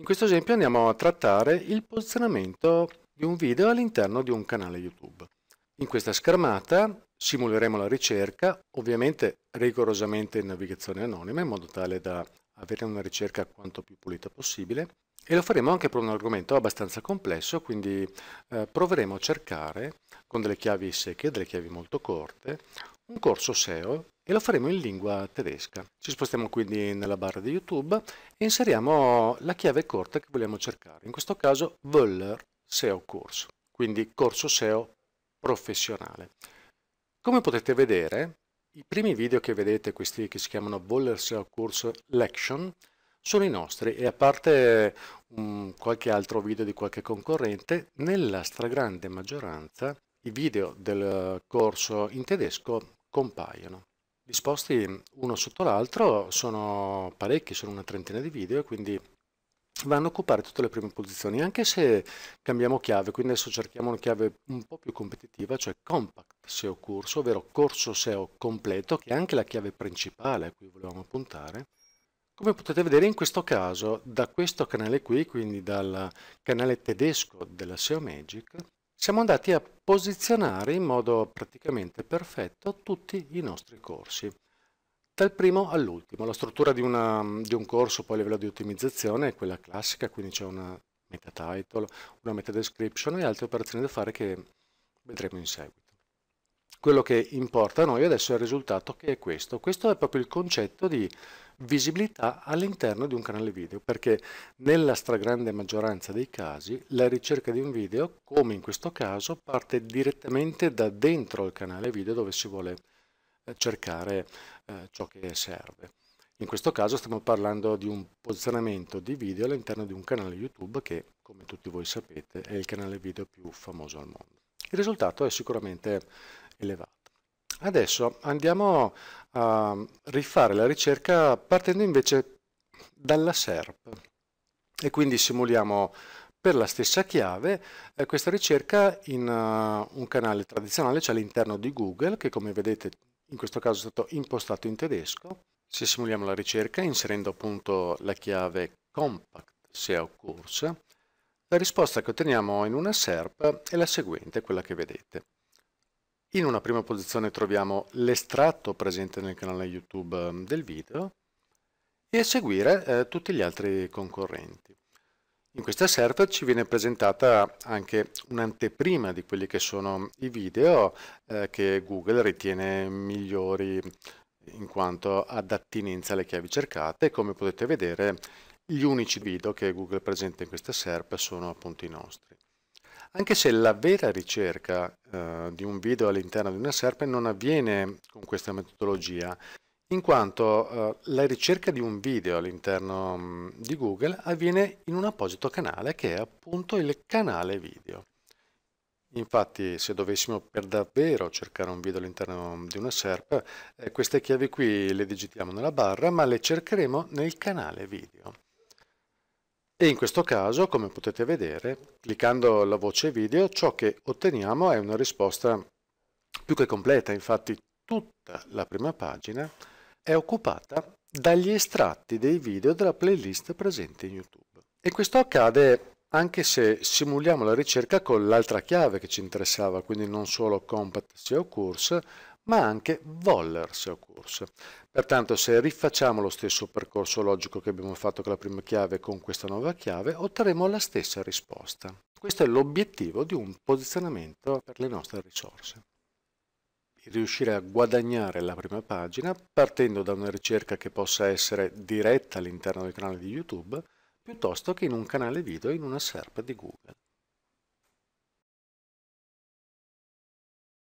In questo esempio andiamo a trattare il posizionamento di un video all'interno di un canale YouTube. In questa schermata simuleremo la ricerca, ovviamente rigorosamente in navigazione anonima, in modo tale da avere una ricerca quanto più pulita possibile, e lo faremo anche per un argomento abbastanza complesso, quindi eh, proveremo a cercare con delle chiavi secche, delle chiavi molto corte, un corso SEO e lo faremo in lingua tedesca. Ci spostiamo quindi nella barra di YouTube e inseriamo la chiave corta che vogliamo cercare, in questo caso Völler SEO Course, quindi corso SEO professionale. Come potete vedere, i primi video che vedete, questi che si chiamano Voller SEO Course Lection, sono i nostri e a parte um, qualche altro video di qualche concorrente, nella stragrande maggioranza i video del corso in tedesco compaiono. Disposti uno sotto l'altro sono parecchi, sono una trentina di video quindi vanno a occupare tutte le prime posizioni, anche se cambiamo chiave, quindi adesso cerchiamo una chiave un po' più competitiva, cioè compact SEO corso, ovvero corso SEO completo, che è anche la chiave principale a cui volevamo puntare. Come potete vedere in questo caso, da questo canale qui, quindi dal canale tedesco della SEO Magic, siamo andati a posizionare in modo praticamente perfetto tutti i nostri corsi. Dal primo all'ultimo. La struttura di, una, di, un corso poi a livello di ottimizzazione è quella classica, quindi c'è una meta title, una meta description e altre operazioni da fare che vedremo in seguito. Quello che importa a noi adesso è il risultato che è questo. Questo è proprio il concetto di visibilità all'interno di un canale video, perché nella stragrande maggioranza dei casi la ricerca di un video, come in questo caso, parte direttamente da dentro il canale video dove si vuole eh, cercare eh, ciò che serve. In questo caso stiamo parlando di un posizionamento di video all'interno di un canale YouTube che, come tutti voi sapete, è il canale video più famoso al mondo. Il risultato è sicuramente elevato. Adesso andiamo a rifare la ricerca partendo invece dalla SERP e quindi simuliamo per la stessa chiave eh, questa ricerca in uh, un canale tradizionale, cioè all'interno di Google, che come vedete in questo caso è stato impostato in tedesco. Se simuliamo la ricerca inserendo appunto la chiave compact SEO course, la risposta che otteniamo in una SERP è la seguente, quella che vedete. In una prima posizione troviamo l'estratto presente nel canale YouTube ehm, del video e a seguire eh, tutti gli altri concorrenti. In questa server ci viene presentata anche un'anteprima di quelli che sono i video eh, che Google ritiene migliori in quanto ad attinenza alle chiavi cercate come potete vedere gli unici video che Google presenta in questa SERP sono appunto i nostri anche se la vera ricerca eh, di un video all'interno di una SERP non avviene con questa metodologia, in quanto eh, la ricerca di un video all'interno di Google avviene in un apposito canale che è appunto il canale video. Infatti se dovessimo per davvero cercare un video all'interno di una SERP, eh, queste chiavi qui le digitiamo nella barra ma le cercheremo nel canale video e in questo caso, come potete vedere, cliccando la voce video, ciò che otteniamo è una risposta più che completa, infatti tutta la prima pagina è occupata dagli estratti dei video della playlist presente in YouTube. E questo accade anche se simuliamo la ricerca con l'altra chiave che ci interessava, quindi non solo Compact SEO Course, ma anche voller se occorse. Pertanto se rifacciamo lo stesso percorso logico che abbiamo fatto con la prima chiave con questa nuova chiave, otterremo la stessa risposta. Questo è l'obiettivo di un posizionamento per le nostre risorse riuscire a guadagnare la prima pagina partendo da una ricerca che possa essere diretta all'interno del canale di YouTube piuttosto che in un canale video in una SERP di Google.